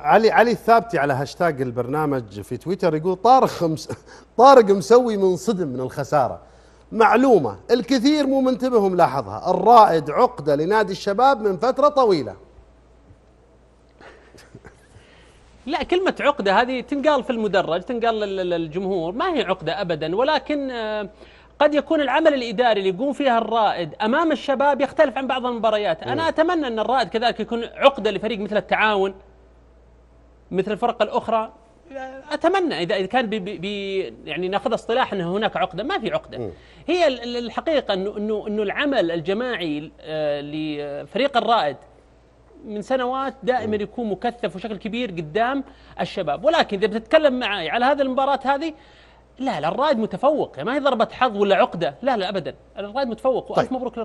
علي علي الثابتي على هاشتاج البرنامج في تويتر يقول طارق مس طارق مسوي منصدم من الخساره معلومه الكثير مو منتبه وملاحظها الرائد عقده لنادي الشباب من فتره طويله لا كلمة عقدة هذه تنقال في المدرج تنقال للجمهور ما هي عقدة أبدا ولكن آه، قد يكون العمل الإداري اللي يقوم فيها الرائد أمام الشباب يختلف عن بعض المباريات أنا أتمنى أن الرائد كذلك يكون عقدة لفريق مثل التعاون مثل الفرق الاخرى اتمنى اذا كان بي بي يعني ناخذ اصطلاح ان هناك عقده ما في عقده هي الحقيقه انه انه انه العمل الجماعي آه، لفريق الرائد من سنوات دائما يكون مكثف بشكل كبير قدام الشباب ولكن اذا بتتكلم معي على هذه المباراه هذه لا لا الرائد متفوق يعني ما هي ضربه حظ ولا عقده لا لا ابدا الرائد متفوق طيب. والف مبروك للرائد